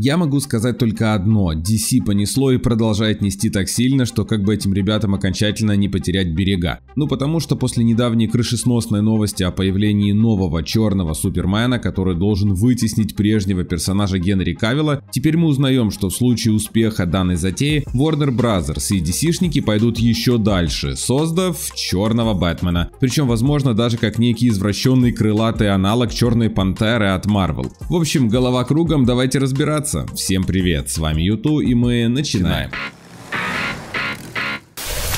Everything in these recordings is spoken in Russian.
Я могу сказать только одно. DC понесло и продолжает нести так сильно, что как бы этим ребятам окончательно не потерять берега. Ну потому что после недавней крышесносной новости о появлении нового черного Супермена, который должен вытеснить прежнего персонажа Генри Кавилла, теперь мы узнаем, что в случае успеха данной затеи Warner Bros. и DC-шники пойдут еще дальше, создав черного Бэтмена. Причем, возможно, даже как некий извращенный крылатый аналог черной пантеры от Marvel. В общем, голова кругом, давайте разбираться меняться. Всем привет, с вами Юту и мы начинаем. начинаем.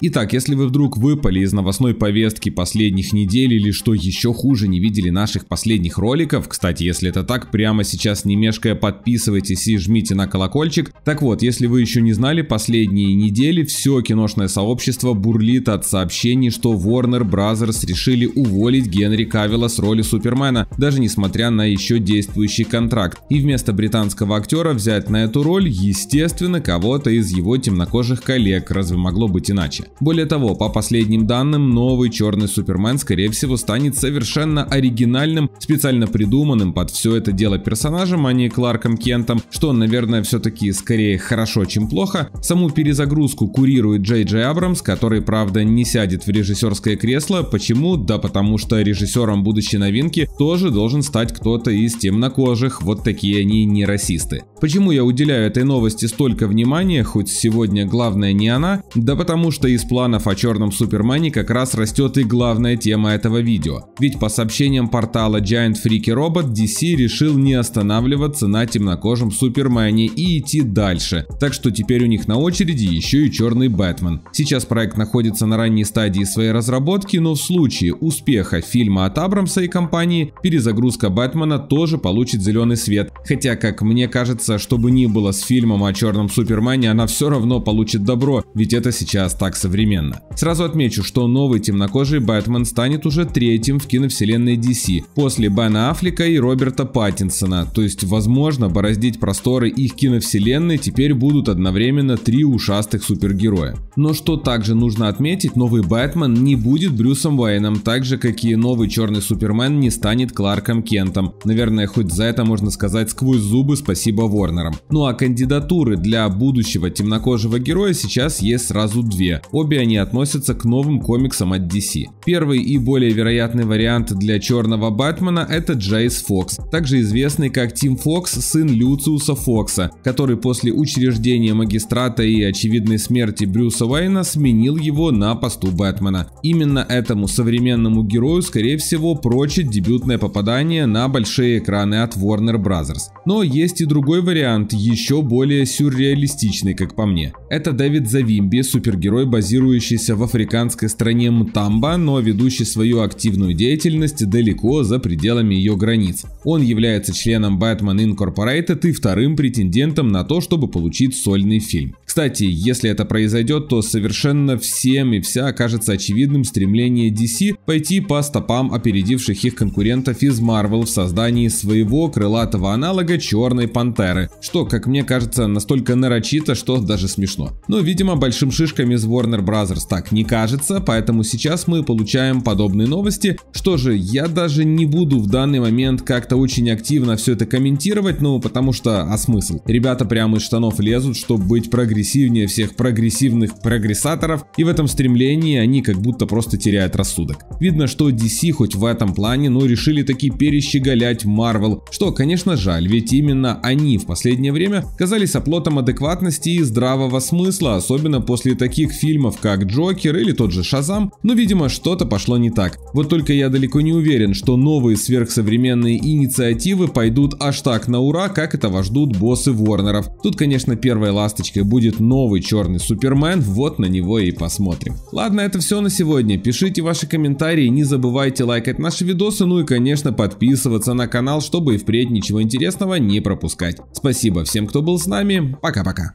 Итак, если вы вдруг выпали из новостной повестки последних недель или что еще хуже не видели наших последних роликов, кстати, если это так, прямо сейчас не мешкая подписывайтесь и жмите на колокольчик. Так вот, если вы еще не знали, последние недели все киношное сообщество бурлит от сообщений, что Warner Bros. решили уволить Генри Кавилла с роли Супермена, даже несмотря на еще действующий контракт. И вместо британского актера взять на эту роль, естественно, кого-то из его темнокожих коллег, разве могло быть иначе? Более того, по последним данным, новый черный Супермен, скорее всего, станет совершенно оригинальным, специально придуманным под все это дело персонажем, а не Кларком Кентом, что, наверное, все-таки скорее хорошо, чем плохо. Саму перезагрузку курирует Джей Джей Абрамс, который, правда, не сядет в режиссерское кресло. Почему? Да потому что режиссером будущей новинки тоже должен стать кто-то из темнокожих, вот такие они не расисты. Почему я уделяю этой новости столько внимания, хоть сегодня главное не она? Да потому что из из планов о черном Супермене как раз растет и главная тема этого видео. Ведь по сообщениям портала Giant Freaky Robot, DC решил не останавливаться на темнокожем Супермене и идти дальше. Так что теперь у них на очереди еще и черный Бэтмен. Сейчас проект находится на ранней стадии своей разработки, но в случае успеха фильма от Абрамса и компании, перезагрузка Бэтмена тоже получит зеленый свет. Хотя, как мне кажется, чтобы ни было с фильмом о черном Супермене, она все равно получит добро, ведь это сейчас так современно современно. Сразу отмечу, что новый темнокожий Бэтмен станет уже третьим в киновселенной DC после Бена Аффлека и Роберта Паттинсона, то есть возможно бороздить просторы их киновселенной теперь будут одновременно три ушастых супергероя. Но что также нужно отметить, новый Бэтмен не будет Брюсом Уэйном, так же как и новый черный Супермен не станет Кларком Кентом. Наверное, хоть за это можно сказать сквозь зубы спасибо Ворнерам. Ну а кандидатуры для будущего темнокожего героя сейчас есть сразу две. Обе они относятся к новым комиксам от DC. Первый и более вероятный вариант для черного Бэтмена это Джейс Фокс, также известный как Тим Фокс, сын Люциуса Фокса, который после учреждения магистрата и очевидной смерти Брюса Уэйна сменил его на посту Бэтмена. Именно этому современному герою, скорее всего, прочит дебютное попадание на большие экраны от Warner Bros. Но есть и другой вариант, еще более сюрреалистичный, как по мне. Это Дэвид Завимби, супергерой, базированный базирующийся в африканской стране Мтамба, но ведущий свою активную деятельность далеко за пределами ее границ. Он является членом Batman Incorporated и вторым претендентом на то, чтобы получить сольный фильм. Кстати, если это произойдет, то совершенно всем и вся окажется очевидным стремление DC пойти по стопам опередивших их конкурентов из Marvel в создании своего крылатого аналога Черной Пантеры, что, как мне кажется, настолько нарочито, что даже смешно. Но, видимо, большим шишками из Warner Bros. так не кажется, поэтому сейчас мы получаем подобные новости. Что же, я даже не буду в данный момент как то как-то очень активно все это комментировать, ну, потому что, а смысл? Ребята прямо из штанов лезут, чтобы быть прогрессивнее всех прогрессивных прогрессаторов, и в этом стремлении они как будто просто теряют рассудок. Видно, что DC хоть в этом плане, но решили таки перещеголять Marvel, что, конечно, жаль, ведь именно они в последнее время казались оплотом адекватности и здравого смысла, особенно после таких фильмов, как Джокер или тот же Шазам, но, видимо, что-то пошло не так. Вот только я далеко не уверен, что новые сверхсовременные и инициативы пойдут аж так на ура, как этого ждут боссы Ворнеров. Тут, конечно, первой ласточкой будет новый черный Супермен, вот на него и посмотрим. Ладно, это все на сегодня. Пишите ваши комментарии, не забывайте лайкать наши видосы, ну и, конечно, подписываться на канал, чтобы и впредь ничего интересного не пропускать. Спасибо всем, кто был с нами. Пока-пока.